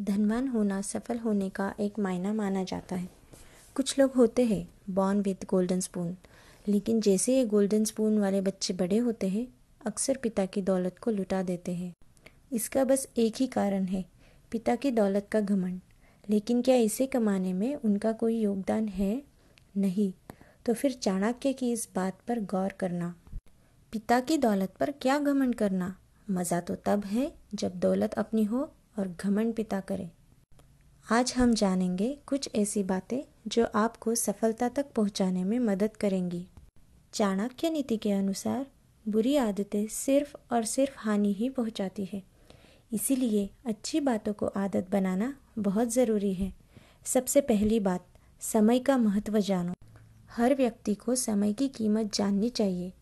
धनवान होना सफल होने का एक मायना माना जाता है कुछ लोग होते हैं बॉर्न विद गोल्डन स्पून लेकिन जैसे ये गोल्डन स्पून वाले बच्चे बड़े होते हैं अक्सर पिता की दौलत को लुटा देते हैं इसका बस एक ही कारण है पिता की दौलत का घमंड लेकिन क्या इसे कमाने में उनका कोई योगदान है नहीं तो फिर चाणक्य की इस बात पर गौर करना पिता की दौलत पर क्या घमंड करना मज़ा तो तब है जब दौलत अपनी हो और घमंड पिता करें आज हम जानेंगे कुछ ऐसी बातें जो आपको सफलता तक पहुंचाने में मदद करेंगी चाणक्य नीति के अनुसार बुरी आदतें सिर्फ और सिर्फ हानि ही पहुंचाती है इसीलिए अच्छी बातों को आदत बनाना बहुत ज़रूरी है सबसे पहली बात समय का महत्व जानो हर व्यक्ति को समय की कीमत जाननी चाहिए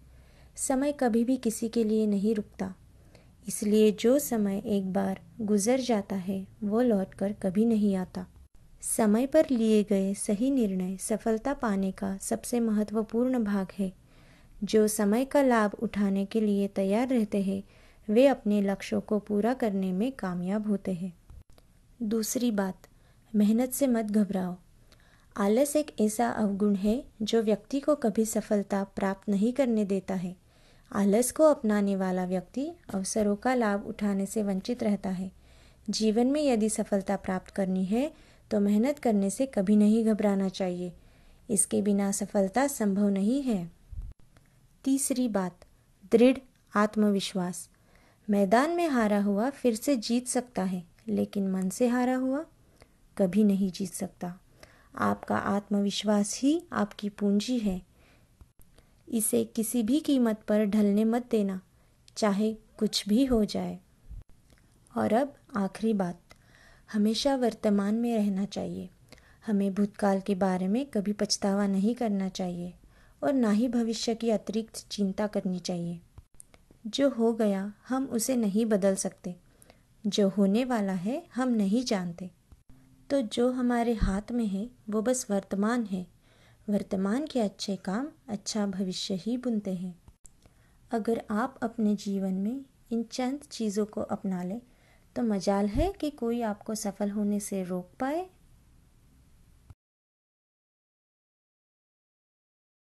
समय कभी भी किसी के लिए नहीं रुकता इसलिए जो समय एक बार गुजर जाता है वो लौट कर कभी नहीं आता समय पर लिए गए सही निर्णय सफलता पाने का सबसे महत्वपूर्ण भाग है जो समय का लाभ उठाने के लिए तैयार रहते हैं वे अपने लक्ष्यों को पूरा करने में कामयाब होते हैं दूसरी बात मेहनत से मत घबराओ आलस एक ऐसा अवगुण है जो व्यक्ति को कभी सफलता प्राप्त नहीं करने देता है आलस को अपनाने वाला व्यक्ति अवसरों का लाभ उठाने से वंचित रहता है जीवन में यदि सफलता प्राप्त करनी है तो मेहनत करने से कभी नहीं घबराना चाहिए इसके बिना सफलता संभव नहीं है तीसरी बात दृढ़ आत्मविश्वास मैदान में हारा हुआ फिर से जीत सकता है लेकिन मन से हारा हुआ कभी नहीं जीत सकता आपका आत्मविश्वास ही आपकी पूंजी है इसे किसी भी कीमत पर ढलने मत देना चाहे कुछ भी हो जाए और अब आखिरी बात हमेशा वर्तमान में रहना चाहिए हमें भूतकाल के बारे में कभी पछतावा नहीं करना चाहिए और ना ही भविष्य की अतिरिक्त चिंता करनी चाहिए जो हो गया हम उसे नहीं बदल सकते जो होने वाला है हम नहीं जानते तो जो हमारे हाथ में है वो बस वर्तमान है वर्तमान के अच्छे काम अच्छा भविष्य ही बुनते हैं अगर आप अपने जीवन में इन चंद चीज़ों को अपना लें तो मजाल है कि कोई आपको सफल होने से रोक पाए